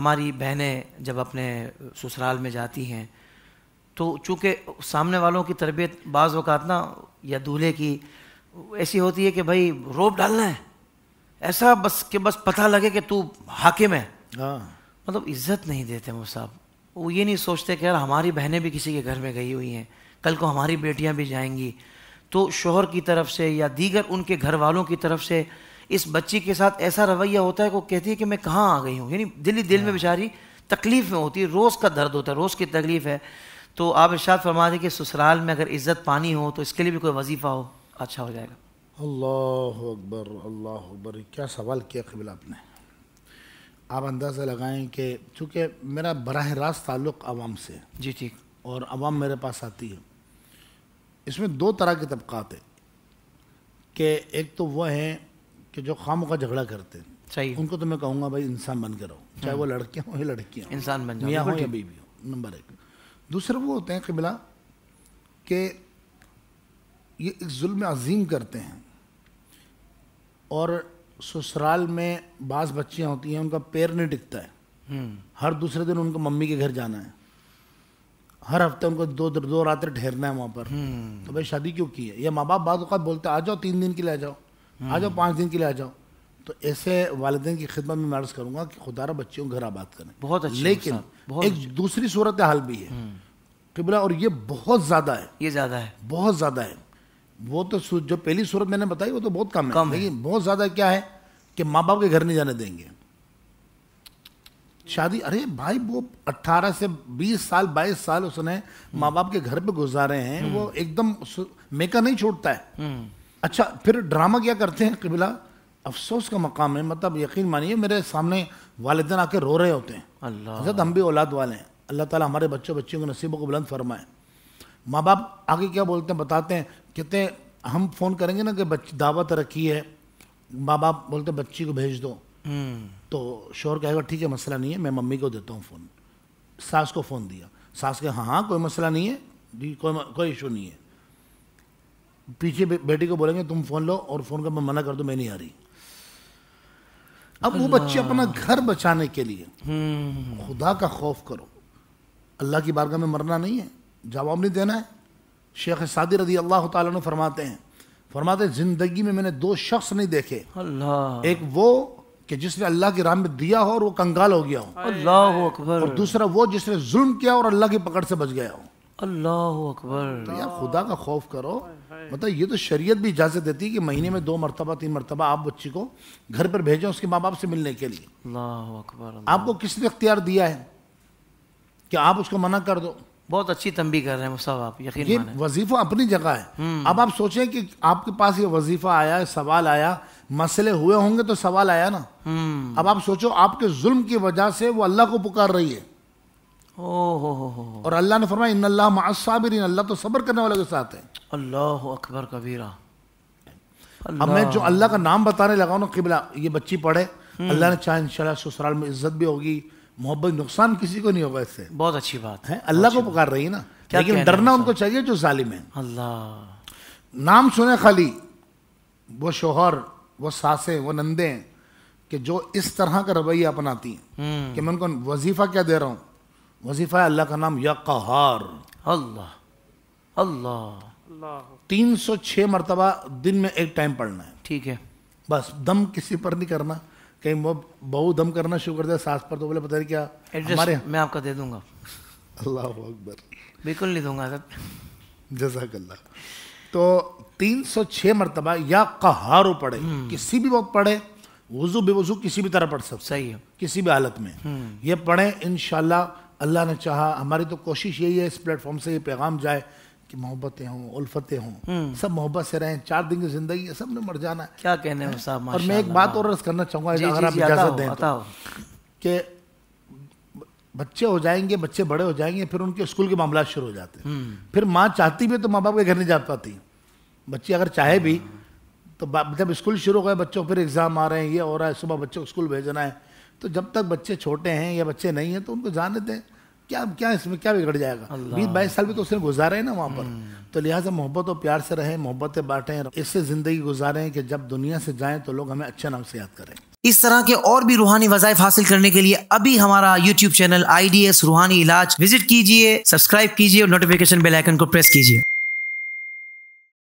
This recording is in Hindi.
हमारी बहनें जब अपने ससुराल में जाती हैं तो चूँकि सामने वालों की तरबियत बाज़ अवकात ना या दूल्हे की ऐसी होती है कि भाई रोप डालना है ऐसा बस कि बस पता लगे कि तू हाकिम है हाँ। मतलब इज्जत नहीं देते वो साहब वो ये नहीं सोचते कि यार हमारी बहनें भी किसी के घर में गई हुई हैं कल को हमारी बेटियां भी जाएंगी तो शोहर की तरफ से या दीगर उनके घर वालों की तरफ से इस बच्ची के साथ ऐसा रवैया होता है को कहती है कि मैं कहाँ आ गई हूँ यानी दिली दिल में हाँ। बेचारी तकलीफ में होती है रोज़ का दर्द होता है रोज़ की तकलीफ है तो आप इर्शाद फरमा दें कि ससुराल में अगर इज्जत पानी हो तो इसके लिए भी कोई वजीफ़ा हो अच्छा हो जाएगा अल्लाह अकबर अल्लाह अकबर क्या सवाल किया कबिल आपने आप अंदाज़ा लगाएं कि चूँकि मेरा बरह रास्त ताल्लुक़ आवाम से जी ठीक और आवाम मेरे पास आती है इसमें दो तरह के तबक़ात हैं कि एक तो वह हैं कि जो खामों का झगड़ा करते हैं सही उनको तो मैं कहूँगा भाई इंसान बन के रहो चाहे वो लड़कियाँ हों या लड़कियाँ इंसान बन जाओ हो या बीवी हो नंबर एक दूसरा वो होते हैं कबिला कि ये एक जुल्म अजीम करते हैं और ससुराल में बास बच्चियाँ होती हैं उनका पैर नहीं टिकता है हम्म। हर दूसरे दिन उनको मम्मी के घर जाना है हर हफ्ते उनको दो दो रात ठहरना है वहाँ पर हम्म। तो भाई शादी क्यों की है या माँ बाप बाद बोलते आ जाओ तीन दिन के लिए आ जाओ आ जाओ पाँच दिन के लिए आ जाओ तो ऐसे वालदेन की खिदमत में मैं करूंगा कि खुदारा बच्चों घर आबाद करें बहुत अच्छा लेकिन बहुत एक अच्छा। दूसरी सूरत हाल भी है हम्म। किबला और ये बहुत ज़्यादा है ये ज़्यादा है बहुत ज़्यादा है वो तो जो पहली सूरत मैंने बताई वो तो बहुत कम, कम है लेकिन बहुत ज़्यादा क्या है कि माँ बाप के घर नहीं जाने देंगे शादी अरे भाई वो 18 से 20 साल 22 साल उसने हम्म। माँ बाप के घर पे गुजारे हैं हम्म। वो एकदम मेकर नहीं छोड़ता है अच्छा फिर ड्रामा क्या करते हैं कबिला अफसोस का मकाम है मतलब यकीन मानिए मेरे सामने वालदेन आके रो रहे होते हैं अल्लाह हम भी औलाद वाले हैं अल्लाह ताला हमारे बच्चों बच्चियों के नसीबों को बुलंद फरमाए माँ बाप आगे क्या बोलते हैं बताते हैं कहते हैं हम फ़ोन करेंगे ना कि बच्ची दावत रखी है माँ बाप बोलते बच्ची को भेज दो हम्म। तो शोर कहेगा ठीक है मसला नहीं है मैं मम्मी को देता हूँ फ़ोन सास को फ़ोन दिया सास के हाँ हाँ कोई मसला नहीं है जी कोई कोई इशू नहीं है पीछे बेटी को बोलेंगे तुम फ़ोन लो और फ़ोन का मैं मना कर दो मैं नहीं आ रही अब वो बच्चे अपना घर बचाने के लिए हम्म। खुदा का खौफ करो अल्लाह की बारगाह में मरना नहीं है जवाब नहीं देना है शेख सादी रजी अल्लाह फरमाते हैं फरमाते हैं, जिंदगी में मैंने दो शख्स नहीं देखे अल्लाह एक वो कि जिसने अल्लाह की राह में दिया हो और वो कंगाल हो गया हो अल्लाह अकबर और दूसरा वो जिसने जुल्म किया और अल्लाह की पकड़ से बच गया हो अल्लाह अकबर तो यार खुदा का खौफ करो मतलब ये तो शरीयत भी इजाज़त देती है कि महीने में दो मरतबा तीन मरतबा आप बच्ची को घर पर भेजें उसके माँ बाप से मिलने के लिए अकबर आपको किसने अख्तियार दिया है कि आप उसको मना कर दो बहुत अच्छी तंबी कर रहे हैं मुस्तफ़ा आप यकीन ये वजीफ़ा अपनी जगह है हम्म। अब आप सोचें कि आपके पास ये वजीफ़ा आया सवाल आया मसले हुए होंगे तो सवाल आया ना हम्म। अब आप सोचो आपके जुल्म की वजह से वो अल्लाह को पुकार रही है और अल्लाह ने फरमाया इन अल्लाह मासाबिरीन अल्लाह तो सब्र करने वालों के साथ है अल्लाह अकबर कबीरा अब मैं जो अल्लाह का नाम बताने लगा ना किबला ये बच्ची पढ़े हम्म। अल्लाह ने चाहे इंशाल्लाह ससुराल में इज्जत भी होगी मोहब्बत नुकसान किसी को नहीं होगा इससे बहुत अच्छी बात है अल्लाह को पुकार रही है ना लेकिन डरना उनको चाहिए जो जालिम है अल्लाह नाम सुने खाली वो शोहर वो सासे वो नंदे कि जो इस तरह का रवैया अपनाती हैं हम्म। कि मैं उनको वजीफा क्या दे रहा हूँ वजीफा अल्लाह का नाम या कहार अल्लाह अल्लाह तीन सौ छह मरतबा दिन में एक टाइम पढ़ना है ठीक है बस दम किसी पर नहीं करना कहीं वो बहु दम करना शुरू कर दिया सास पर तो बोले पता नहीं क्या हमारे मैं आपका दे दूंगा अल्लाह अकबर बिल्कुल नहीं दूंगा सर जजाकल्ला तो तीन सौ छह मरतबा या कहारो पढ़े हम्म। किसी भी वक्त पढ़े वजू बेवजू किसी भी तरह पढ़ सकते सही है किसी भी हालत में हम्म। ये पढ़े इनशाला अल्लाह ने चाहा हमारी तो कोशिश यही है इस प्लेटफॉर्म से ये पैगाम जाए कि मोहब्बतें हों उल्फतें हों हम्म। सब मोहब्बत से रहें चार दिन की जिंदगी है सब ने मर जाना है क्या कहने है? साहब और मैं एक बात और रस करना चाहूँगा अगर आप इजाज़त दें तो कि बच्चे हो जाएंगे बच्चे बड़े हो जाएंगे फिर उनके स्कूल के मामला शुरू हो जाते हैं हम्म। फिर माँ चाहती भी तो माँ बाप के घर नहीं जा पाती बच्चे अगर चाहे भी तो जब स्कूल शुरू हो गए बच्चों फिर एग्ज़ाम आ रहे हैं ये हो रहा है सुबह बच्चों को स्कूल भेजना है तो जब तक बच्चे छोटे हैं या बच्चे नहीं हैं तो उनको जाने दें क्या क्या इसमें क्या बिगड़ जाएगा बीस बाईस साल भी तो उसने गुजारे हैं ना वहाँ पर हम्म। तो लिहाजा मोहब्बत और प्यार से रहें मोहब्बतें बांटें इससे ज़िंदगी गुजारें कि जब दुनिया से जाएं तो लोग हमें अच्छे नाम से याद करें इस तरह के और भी रूहानी वजायफ हासिल करने के लिए अभी हमारा YouTube channel I D S Ruhani Ilaj visit कीजिए सब्सक्राइब कीजिए और नोटिफिकेशन बेल आइकन को प्रेस कीजिए